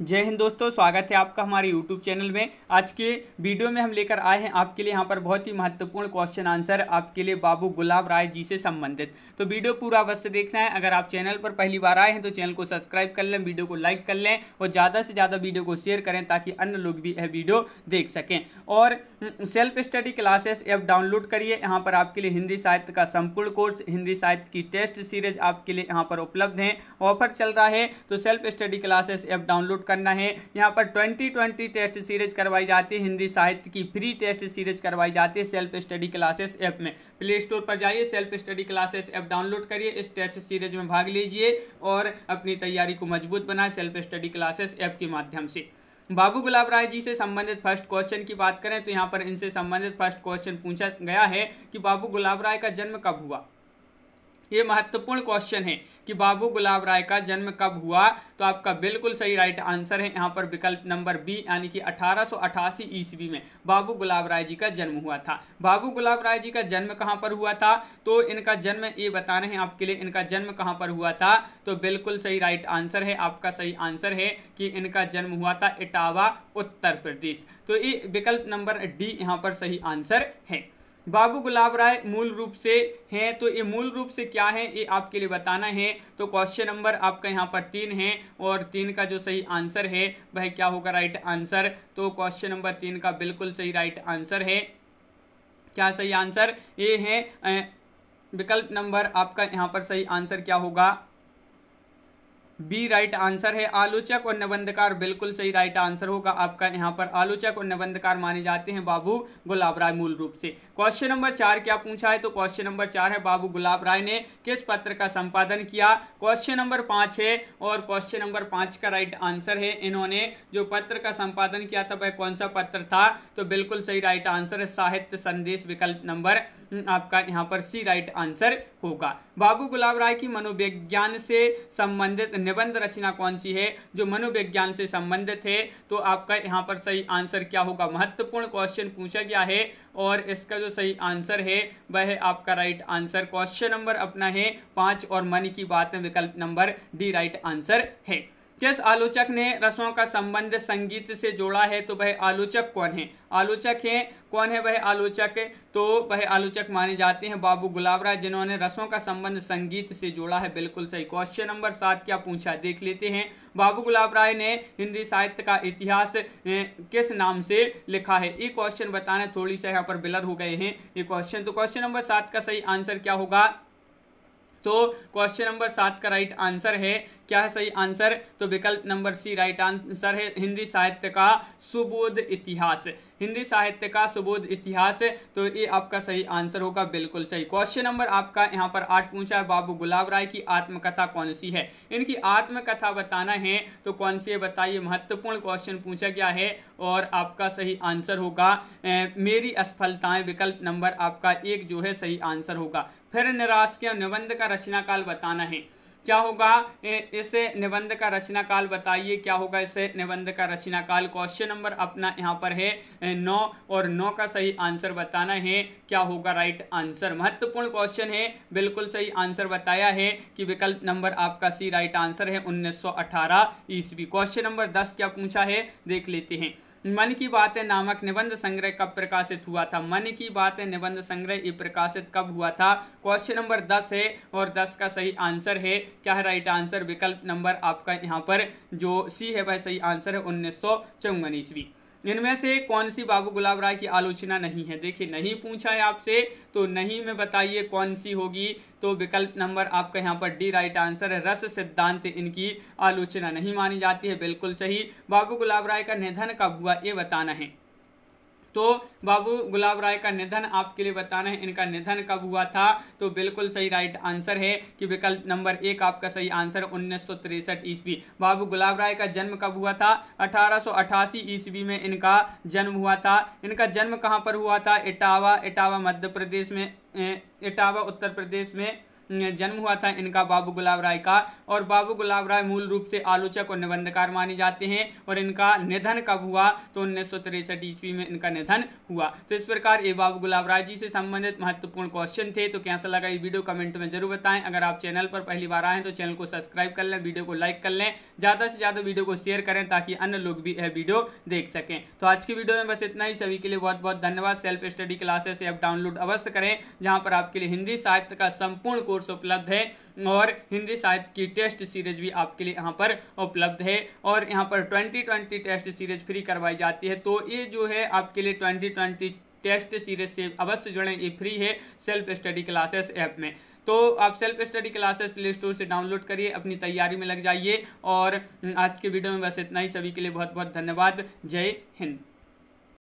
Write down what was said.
जय हिंद दोस्तों स्वागत है आपका हमारे YouTube चैनल में आज के वीडियो में हम लेकर आए हैं आपके लिए यहाँ पर बहुत ही महत्वपूर्ण क्वेश्चन आंसर आपके लिए बाबू गुलाब राय जी से संबंधित तो वीडियो पूरा अवश्य देखना है अगर आप चैनल पर पहली बार आए हैं तो चैनल को सब्सक्राइब कर लें वीडियो को लाइक कर लें और ज़्यादा से ज़्यादा वीडियो को शेयर करें ताकि अन्य लोग भी यह वीडियो देख सकें और self study classes app download करिए यहाँ पर आपके लिए हिंदी साहित्य का संपूर्ण कोर्स हिंदी साहित्य की टेस्ट सीरीज आपके लिए यहाँ पर उपलब्ध है ऑफर चल रहा है तो self study classes app download करना है यहाँ पर ट्वेंटी ट्वेंटी टेस्ट सीरीज करवाई जाती है हिंदी साहित्य की फ्री टेस्ट सीरीज करवाई जाती है सेल्फ स्टडी क्लासेस ऐप में प्ले स्टोर पर जाइए self study classes app download करिए इस टेस्ट सीरीज में भाग लीजिए और अपनी तैयारी को मजबूत बनाए सेल्फ स्टडी क्लासेस ऐप के माध्यम से बाबू गुलाब राय जी से संबंधित फर्स्ट क्वेश्चन की बात करें तो यहाँ पर इनसे संबंधित फर्स्ट क्वेश्चन पूछा गया है कि बाबू गुलाब राय का जन्म कब हुआ ये महत्वपूर्ण क्वेश्चन है कि बाबू गुलाब राय का जन्म कब हुआ तो आपका बिल्कुल सही राइट आंसर है यहाँ पर विकल्प नंबर बी यानी कि अठारह ईस्वी में बाबू गुलाब राय जी का जन्म हुआ था बाबू गुलाब राय जी का जन्म कहाँ पर हुआ था तो इनका जन्म ये बता रहे हैं आपके लिए इनका जन्म कहाँ पर हुआ था तो बिल्कुल सही राइट आंसर है आपका सही आंसर है कि इनका जन्म हुआ था इटावा उत्तर प्रदेश तो ये विकल्प नंबर डी यहाँ पर सही आंसर है बाबू गुलाब राय मूल रूप से हैं तो ये मूल रूप से क्या है ये आपके लिए बताना है तो क्वेश्चन नंबर आपका यहाँ पर तीन है और तीन का जो सही आंसर है वह क्या होगा राइट आंसर तो क्वेश्चन नंबर तीन का बिल्कुल सही राइट आंसर है क्या सही आंसर ये है विकल्प नंबर आपका यहाँ पर सही आंसर क्या होगा बी राइट आंसर है आलोचक और निबंधकार बिल्कुल सही राइट आंसर होगा आपका यहाँ पर आलोचक और निबंधकार माने जाते हैं बाबू गुलाब राय मूल रूप से क्वेश्चन नंबर चार क्या पूछा है तो क्वेश्चन नंबर चार है बाबू गुलाब राय ने किस पत्र का संपादन किया क्वेश्चन नंबर पाँच है और क्वेश्चन नंबर पाँच का राइट आंसर है इन्होंने जो पत्र का संपादन किया था वह कौन सा पत्र था तो बिल्कुल सही राइट आंसर है साहित्य संदेश विकल्प नंबर हम्म, आपका यहाँ पर सी राइट आंसर होगा बाबू गुलाब राय की मनोविज्ञान से संबंधित निबंध रचना कौन सी है जो मनोविज्ञान से संबंधित है तो आपका यहाँ पर सही आंसर क्या होगा महत्वपूर्ण क्वेश्चन पूछा गया है और इसका जो सही आंसर है वह आपका राइट आंसर क्वेश्चन नंबर अपना है पाँच और मन की बात विकल्प नंबर डी राइट आंसर है किस आलोचक ने रसों का संबंध संगीत से जोड़ा है तो वह आलोचक कौन है आलोचक हैं कौन है वह आलोचक तो वह आलोचक माने जाते हैं बाबू राय जिन्होंने रसों का संबंध संगीत से जोड़ा है बिल्कुल सही क्वेश्चन नंबर सात क्या पूछा देख लेते हैं बाबू गुलाब राय ने हिंदी साहित्य का इतिहास किस नाम से लिखा है ये क्वेश्चन बताने थोड़ी सा यहाँ पर बिलर हो गए हैं ये क्वेश्चन तो क्वेश्चन नंबर सात का सही आंसर क्या होगा तो क्वेश्चन नंबर सात का राइट आंसर है क्या है सही आंसर तो विकल्प नंबर सी राइट आंसर है हिंदी साहित्य का सुबोध इतिहास हिंदी साहित्य का सुबोध इतिहास तो ये आपका सही आंसर होगा बिल्कुल सही क्वेश्चन नंबर आपका यहाँ पर आठ पूछा है बाबू गुलाब राय की आत्मकथा कौन सी है इनकी आत्मकथा बताना है तो कौन सी है बताइए महत्वपूर्ण क्वेश्चन पूछा गया है और आपका सही आंसर होगा ए, मेरी असफलताएं विकल्प नंबर आपका एक जो है सही आंसर होगा फिर निराश के निबंध का रचना काल बताना है क्या होगा इसे निबंध का रचना काल बताइए क्या होगा इसे निबंध का रचना काल क्वेश्चन नंबर अपना यहाँ पर है नौ और नौ का सही आंसर बताना है क्या होगा राइट आंसर महत्वपूर्ण क्वेश्चन है बिल्कुल सही आंसर बताया है कि विकल्प नंबर आपका सी राइट आंसर है 1918 ईस्वी क्वेश्चन नंबर 10 क्या पूछा है देख लेते हैं मन की बातें नामक निबंध संग्रह कब प्रकाशित हुआ था मन की बातें निबंध संग्रह ये प्रकाशित कब हुआ था क्वेश्चन नंबर दस है और दस का सही आंसर है क्या है राइट आंसर विकल्प नंबर आपका यहाँ पर जो सी है वह सही आंसर है उन्नीस सौ चौवन ईस्वी इनमें से कौन सी बाबू गुलाब राय की आलोचना नहीं है देखिए नहीं पूछा है आपसे तो नहीं में बताइए कौन सी होगी तो विकल्प नंबर आपका यहाँ पर डी राइट आंसर है रस सिद्धांत इनकी आलोचना नहीं मानी जाती है बिल्कुल सही बाबू गुलाब राय का निधन कब हुआ ये बताना है तो बाबू गुलाब राय का निधन आपके लिए बताना है इनका निधन कब हुआ था तो बिल्कुल सही राइट आंसर है कि विकल्प नंबर एक आपका सही आंसर उन्नीस ईस्वी बाबू गुलाब राय का जन्म कब हुआ था अठारह ईस्वी में इनका जन्म हुआ था इनका जन्म कहाँ पर हुआ था इटावा इटावा मध्य प्रदेश में इटावा उत्तर प्रदेश में जन्म हुआ था इनका बाबू गुलाब राय का और बाबू गुलाब राय मूल रूप से आलोचक और निबंधकार माने जाते हैं और इनका निधन कब हुआ तो उन्नीस सौ तिरसठ ईस्वी में इनका निधन हुआ तो इस प्रकार ये बाबू गुलाब राय जी से संबंधित महत्वपूर्ण क्वेश्चन थे तो कैसा लगा ये वीडियो कमेंट में जरूर बताएं अगर आप चैनल पर पहली बार आए तो चैनल को सब्सक्राइब कर लें वीडियो को लाइक कर लें ज़्यादा से ज़्यादा वीडियो को शेयर करें ताकि अन्य लोग भी यह वीडियो देख सकें तो आज की वीडियो में बस इतना ही सभी के लिए बहुत बहुत धन्यवाद self study classes app download अवश्य करें जहां पर आपके लिए हिंदी साहित्य का संपूर्ण कोर्स उपलब्ध है और हिंदी साहित्य की टेस्ट सीरीज भी आपके लिए यहाँ पर उपलब्ध है और यहाँ पर 2020 टेस्ट सीरीज फ्री करवाई जाती है तो ये जो है आपके लिए 2020 टेस्ट सीरीज से अवश्य जुड़ें ये फ्री है सेल्फ स्टडी क्लासेस ऐप में तो आप self study classes play store से डाउनलोड करिए अपनी तैयारी में लग जाइए और आज के वीडियो में बस इतना ही सभी के लिए बहुत बहुत धन्यवाद जय हिंद